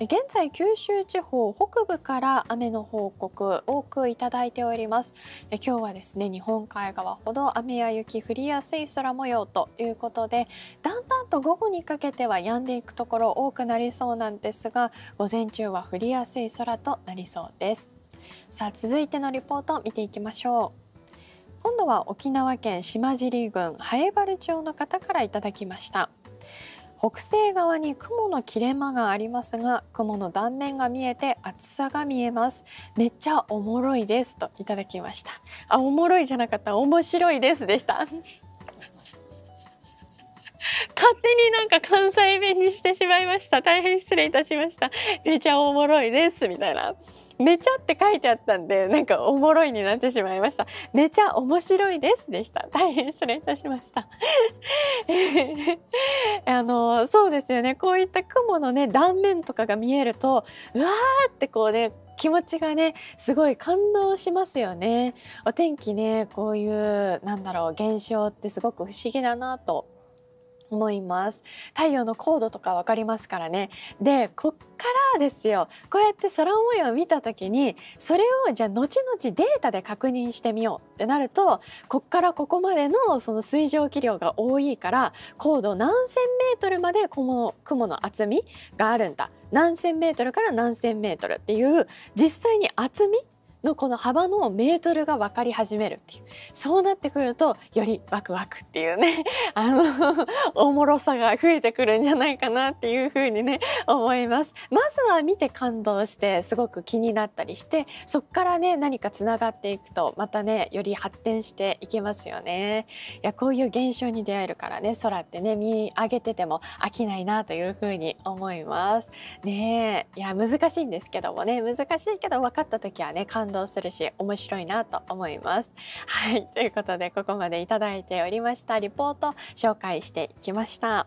現在九州地方北部から雨の報告多くいただいております今日はですね日本海側ほど雨や雪降りやすい空模様ということでだんだんと午後にかけては止んでいくところ多くなりそうなんですが午前中は降りやすい空となりそうですさあ続いてのリポート見ていきましょう今度は沖縄県島尻郡早原町の方からいただきました北西側に雲の切れ間がありますが雲の断面が見えて厚さが見えますめっちゃおもろいですといただきましたあおもろいじゃなかった面白いですでした勝手になんか関西弁にしてしまいました。大変失礼いたしました。めちゃおもろいです。みたいな。めちゃって書いてあったんで、なんかおもろいになってしまいました。めちゃ面白いですでした。大変失礼いたしました。あの、そうですよね。こういった雲のね、断面とかが見えると、うわーってこうね、気持ちがねすごい感動しますよねお天気ねこういうなんだろう現象ってすごく不思議だなと思います太陽の高度とか分かりますからねでこっからですよこうやって空模様を見た時にそれをじゃあ後々データで確認してみようってなるとこっからここまでのその水蒸気量が多いから高度何千メートルまでこの雲の厚みがあるんだ何千メートルから何千メートルっていう実際に厚みのこの幅のメートルが分かり始めるっていうそうなってくるとよりワクワクっていうね あのおもろさが増えてくるんじゃないかなっていうふうにね思います。まずは見て感動してすごく気になったりしてそっからね何かつながっていくとまたねより発展していきますよね。いやこういう現象に出会えるからね空ってね見上げてても飽きないなというふうに思います。ねいや難しいんですけどもね難しいけど分かった時はね感感動するし面白いなと思います。はいということでここまでいただいておりましたリポート紹介していきました。